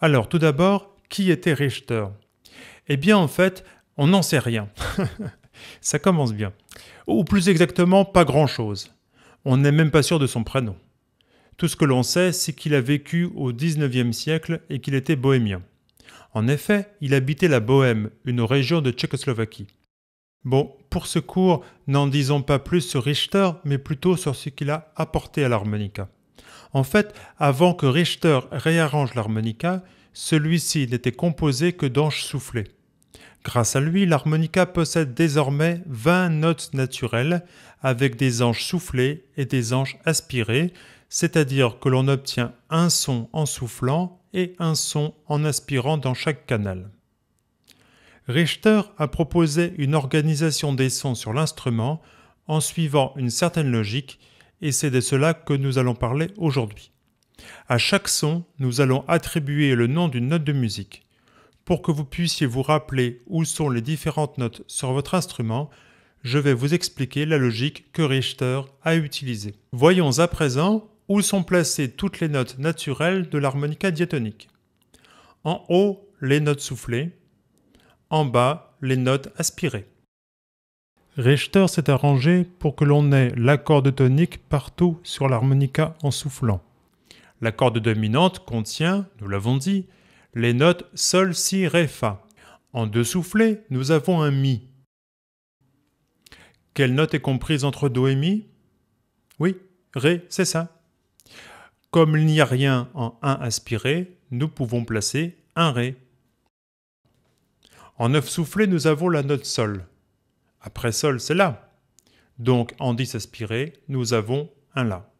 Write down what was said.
Alors tout d'abord, qui était Richter Eh bien en fait, on n'en sait rien. Ça commence bien. Ou plus exactement, pas grand-chose. On n'est même pas sûr de son prénom. Tout ce que l'on sait, c'est qu'il a vécu au XIXe siècle et qu'il était bohémien. En effet, il habitait la Bohême, une région de Tchécoslovaquie. Bon, pour ce cours, n'en disons pas plus sur Richter, mais plutôt sur ce qu'il a apporté à l'harmonica. En fait, avant que Richter réarrange l'harmonica, celui-ci n'était composé que d'anges soufflés. Grâce à lui, l'harmonica possède désormais 20 notes naturelles avec des anges soufflés et des anges aspirés, c'est-à-dire que l'on obtient un son en soufflant et un son en aspirant dans chaque canal. Richter a proposé une organisation des sons sur l'instrument en suivant une certaine logique et c'est de cela que nous allons parler aujourd'hui. À chaque son, nous allons attribuer le nom d'une note de musique. Pour que vous puissiez vous rappeler où sont les différentes notes sur votre instrument, je vais vous expliquer la logique que Richter a utilisée. Voyons à présent où sont placées toutes les notes naturelles de l'harmonica diatonique. En haut, les notes soufflées, en bas, les notes aspirées. Richter s'est arrangé pour que l'on ait l'accord de tonique partout sur l'harmonica en soufflant. de dominante contient, nous l'avons dit, les notes sol, si, ré, fa. En deux soufflés, nous avons un mi. Quelle note est comprise entre do et mi Oui, ré, c'est ça. Comme il n'y a rien en un aspiré, nous pouvons placer un ré. En neuf soufflés, nous avons la note sol après sol, c'est la. Donc en dis aspiré, nous avons un la.